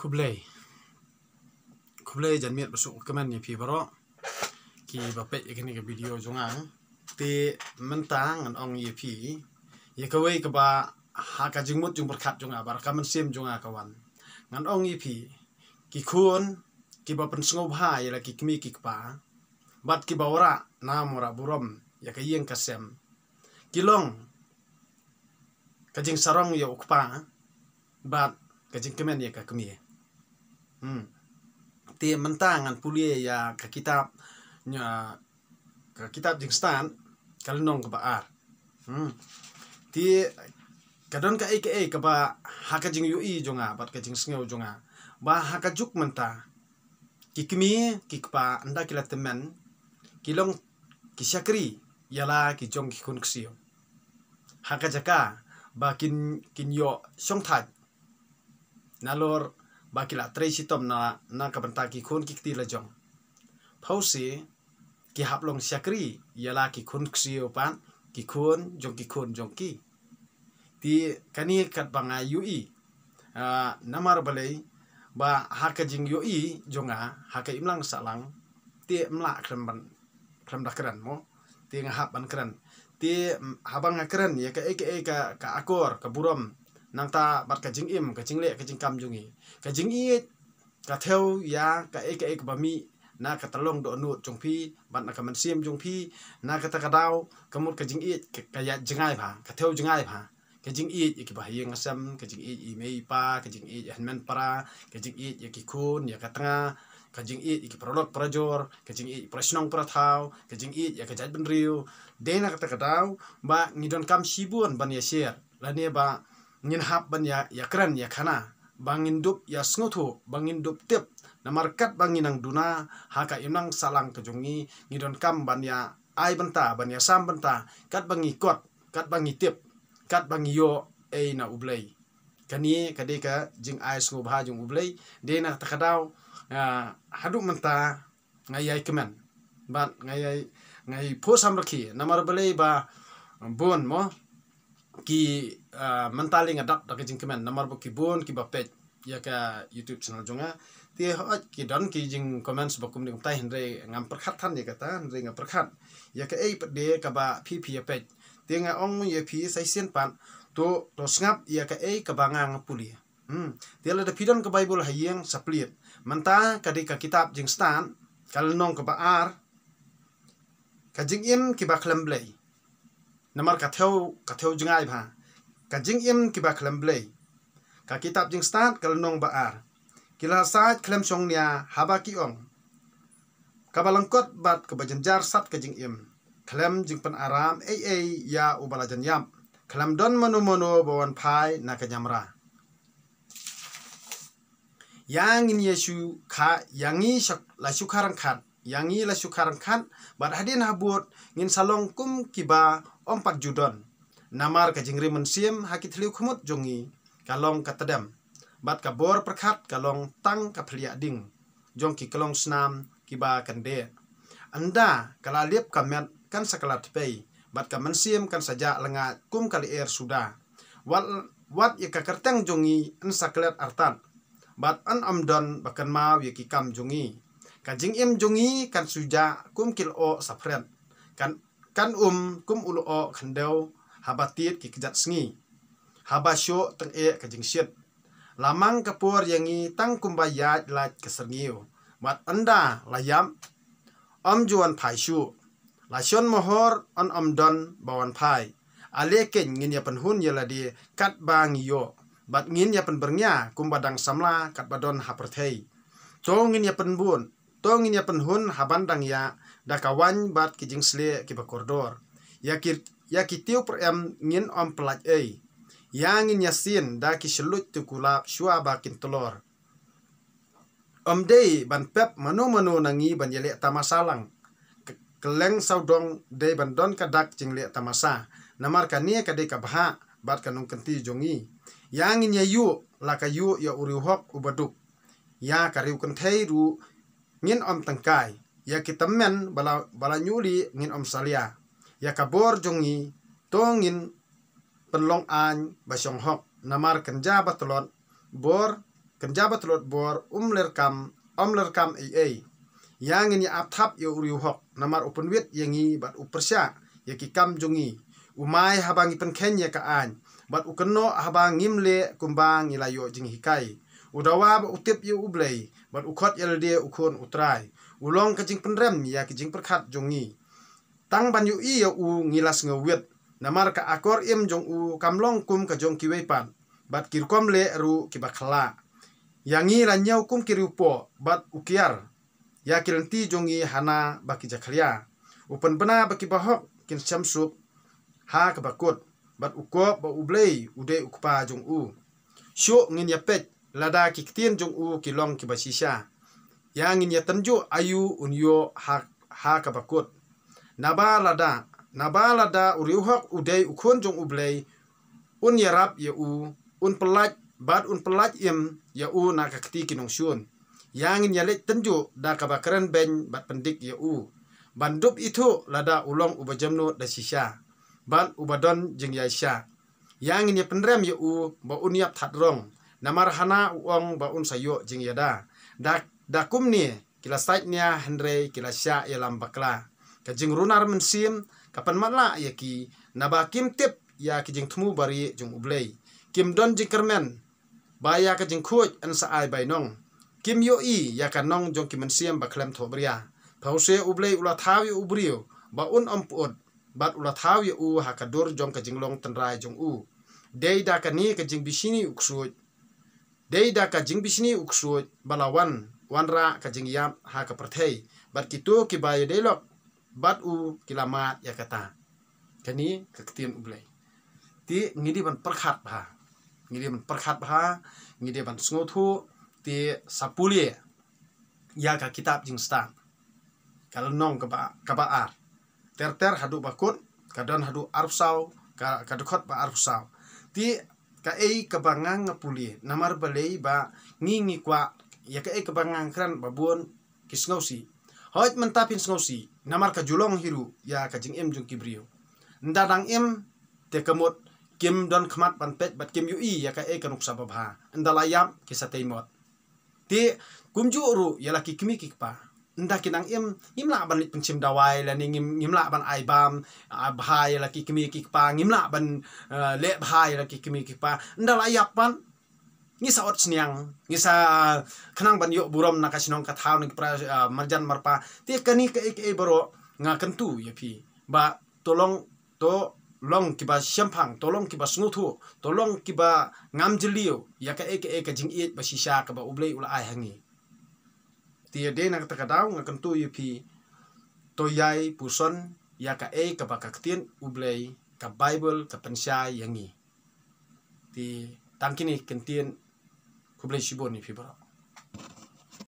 kublai kublai jan miet basuk keman ni pi baro ki bape ikini ke video jonga, ti mentang an ong ye pi ye kawai ke ba ha ka jingmut jung berkat jonga bar kaman sim jonga kawan ngan ong ye pi ki kun ki ba pen sngop ha ye la ki kmi ki kpa bat ki ba ora na mora burom ya ka yeng kasem kilong kajing sarong ya ukpa bat kajing kemen ya ka mm. te mentang an puli ya, ya, ya ka kitab nya hmm. ka kitab jing stan kal nong ka ar mm. ti kadon ka ek ek ba haka jing yu i jonga bat ka jing sngeu jonga ba haka juk menta kikmi kikpa anda kila temen kilong kisakri yala ki jong ki kun ksiyo haka jaka ba kin kin yo song nalor bakila trei sitom na na kabenta ki khun ki la jong phausi ki syakri yala ki khun ksi opan ki khun jong ki khun jong ki ti kani kat banga yui uh, namar balai ba haka jing yui jonga haka imlang salang ti mla kram ban kram dakran mo ti ngahap ban kran ti mm, habang kran ya ka eke e ka ka akor ka buram nang ta bat ka jing im ka jing le ka jing kam jungi ka jing i ka theo ya ka e ka e ka bami na ka talong do nu jong siem bat na ka man siam jong phi na ka ta ka dau ka mut ka jing i ka ya jingai pha ka theo jingai pha ka jing i ya ki ba hiang asam, ka jing i i mei pa ka jing i ya han men para ka jing i ya ki kun ya ka tanga ka jing i ki prolog prajor ka jing i prasnong prathau ka jing i ya ka jat ben riu de na ka ta ka dau ba ngidon kam sibuan ban ya share la ne ba ngin hap ban ya ya keren ya kana bangin dup ya snutu bangin dup tip namarkat bangin ang duna haka imnang salang kejungi ngidon kam ban ya ai banta ban ya sam banta kat bangi kot kat bangi tip kat bangi yo ei na ublei kani kadeka jing ai sngob ha jung ublei de na takadaw ya, haduk menta ngayai kemen ban ngayai ngai po samraki namar belei ba bon mo ki uh, mentali ngadak dak jing kemen nomor bu ki ki bapet ya ka youtube channel jonga ti hot ki don ki jing comments bu kum ning tai hendre ngam perkhat tan ya kata hendre ngam perkhat ya ka ei de ka ba phi phi ya pet ti nga ong ya phi sai sen pan to to snap ya ka ei ka banga puli hmm ti le de pidon ka bible yang saplit menta ka de ka kitab jing stan kal nong ka ba ar ka jing in ki ba klem blei nomor kateu kateu jengai ba ka jing im ki ba khlem blei ka kitab jing start kal nong ba ar kila sait klem song nia haba ki ong ka bat ka jenjar sat ka jing im Klem jing aram ei ei ya ubala jen yam Klem don menu menu bawan pai na ka nyamra yang in yesu ka yangi shak la shukarang khat yangi la shukarang khat bat hadin habut ngin salong kum kiba ompak judon namar ka jingri hakit liu khumut jungi kalong katadam bat ka bor perkhat kalong tang ka phlia ding jong ki kalong snam kiba kende, anda kala liep kamet kan sakalat pei bat ka siem kan saja lenga kum kali air er sudah wat wat ye kerteng jungi jongi en sakalat artan bat an amdon bakan mau ye kam jungi, kajing im jungi kan suja kum kil o sapren kan kan um kum ulo o khendeu habatit ki kejat sengi habasyo teng e kejengsit lamang yang yangi tang kumbayat lat kesengiu mat anda layam om juan pai shu lasion mohor on om don bawan pai aleken ngin ya penhun di kat bang yo bat ngin ya penbernya kumbadang samla kat badon hapertei ngin ya penbun ngin ya penhun habandang ya da kawan bat kijing sle ki ba kordor ya ki ya ki tiu per em ngin om pelat ei Yangin ya yasin da ki shelut tu kula shua ba kin telor om dei ban pep manu manu nangi ban yele tamasalang keleng saudong dei ban don kadak jing le tamasa namar kania kadai kabha bat kanung kenti jongi ya ya yu la ka yu ya urihok ubaduk ya kariu kentai ru ngin om tangkai ya men bala bala nyuli ngin om salia ya kabor jongi tongin penlong an basyong hok namar kenja batlot bor kenja batlot bor umler kam omler kam ei ei yang ini ya atap ya uriu hok namar upun wit yangi bat upersya ya kikam jongi umai habangi penken ya ka an bat ukeno habang ngimle kumbang ilayo jing hikai udawa utip ya ublei bat ukot yelde ya ukun utrai ulong kencing penrem ya kajing perkat jongi tang banyu i ya u ngilas ngewet namar ka akor im jong u kamlong kum ka jong kiwei pan bat kirkom le ru kibakla yangi ranya kum kiriupo bat ukiar ya kirenti jongi hana baki jakhlia upen bena baki bahok kin syamsup ha kebakut bat uko ba ublei ude ukpa jong u shu ngin yapet lada kiktin jong u kilong kibasisya yang yangin tenju ayu unyo hak hak hakabakut nabalada nabalada uriuhak udai ukunjung ublei un yarap ya u un pelat bad un pelat im ya u nakakti yang yangin lek tenju da kabakren ben bad pendik ya u bandup itu lada ulong ubajamno da bad uba ubadon jeng yaisha yang ini ya penrem ya u ba un yap thadrong namar hana uong ba un sayo jeng yada da Dakum kumni kila saitnya ah, hendrei kila sya ya lambakla kajing runar mensim kapan matla ya ki naba kim tip ya kajing temu tumu bari jung ublei kim don jikermen, baya kajing jing khuj an sa ai bai nong kim yo i ya kan nong jong kim mensim ba klem thobria ublei ula thaw ubrio ba un om pod bat ula thaw u ha ka jong kajing long tenrai rai jong u dei da kajing ni bisini uksuj dei da bisini uksuj balawan wanra kajingiam ha perthei bat kitu kibaya delok bat u kilamat ya kata kani u blai ti ngidi ban perkhat ba ngidi ban perkhat ba ngidi ban sngothu ti sapuli ya ka kitab jing stan kalau nong kaba kaba ar ter ter hadu bakut kadon hadu arfsau kadukot ba arfsau ti ka ei kabangang ngapuli namar balei ba ngingi kwa ya e kran babon kisngausi hoit mentapin sngosi namar ka julong hiru ya ka jing em jung kibrio ndadang em te kemut kim don kemat pan pet bat kim yui ya ka e kanuk sababha ndala yam mot ti kumju ru ya laki kimi kikpa nda kinang im imla ban lit pencim dawai la ning im imla ban ai bam abhai ya la ki kimi ki pa imla ban eh, le bhai ya la ki kimi ki pa nda la pan ngisa ot niang ngisa uh, kenang ban yo burom na kasinong ka thaw nik uh, marjan marpa ti kani ka ek e boro nga kentu ye phi ba tolong to long kiba shampang tolong kiba snuthu tolong kiba ngam jeliu ya ka ek ek ka jing e ba shisha ka ba ublei ula ai hangi ti de na ka ka daw nga kentu ye phi to yai puson ya ka e ka ba ka ktin ublei ka bible ka pensai yangi ti tangkini kentien Cu blij ci borni fibra.